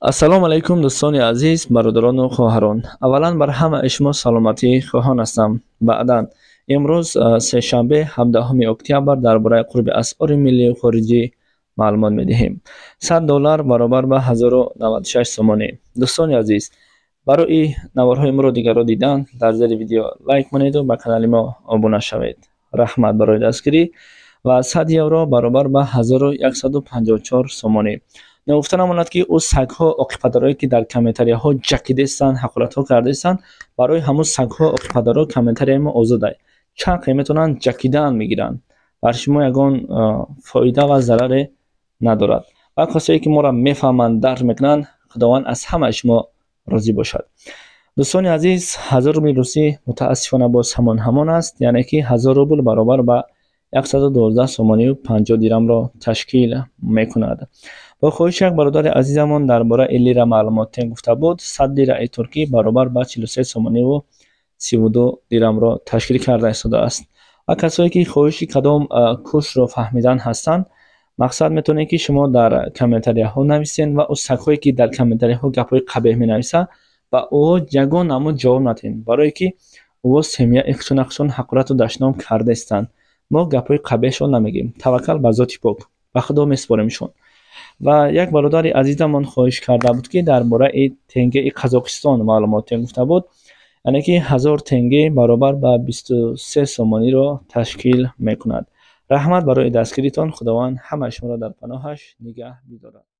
ассалому алайкум дӯстони азиз бародарону хоҳарон аввалан бар ҳамаи шумо саломатӣ хоҳон ҳастам баъдан имрӯз сешанбе 17 октябр дар бораи қурби асъори миллии хориҷӣ маълумот медиҳем 100 доллар баробар ба 196 сомонӣ дӯстони азиз барои наворҳои моро дигарро дидан дар зери видео лайк монеду ба канали мо обуна шавед раҳмат барои дастгирӣ ва 100 евро баробар ба 1154 сомонӣ нагуфта намонад ки ӯ сагҳо оқифадароҳе ки дар комментарияҳо ҷакидаистанд ҳақоратҳо кардаистанд барои ҳамун сагҳо оқифадаро комментарияи мо озодай чанд қеметонанд ҷакидаан мегиранд бар шумо ягон фоида ва зараре надорад ва касое ки моро мефаҳманд дарк мекунанд худованд аз ҳамаи шумо розӣ бошад дӯстони азиз ҳазор рубли русӣ мутаассифона боз ҳамон ҳамон аст яъне ки ҳазор рубл баробар ба 112 сомонию 50 дирамро ташкил мекунад و خواهش یک برادر عزیزمان درباره این معلومات گفته بود 100 لیره ترکی برابر با 43 سومانی و 32 دیرم را تشکیل کرده است و کسایی که خواهشی کدام کش را فهمیدن هستند مقصد میتونه که شما در کامنتری ها نویسین و او سکوی که در کامنتری ها گپای قبیه قبیح می نویسه و او جگو نمو جواب نتین برای که او سمیه اخشون اکسون حقورت و دشنام کرده استن. ما گپای قبیه قبیحشون نمیگیم توکل به ذات پاک و خدا میشون و یک برادر عزیزمان خواهش کرده بود که در درباره تنگه قزاقستان معلومات گفته بود یعنی که هزار تنگه برابر با 23 سومانی را تشکیل میکند رحمت برای دستگیریتان خداوند همه شما را در پناهش نگه میدارد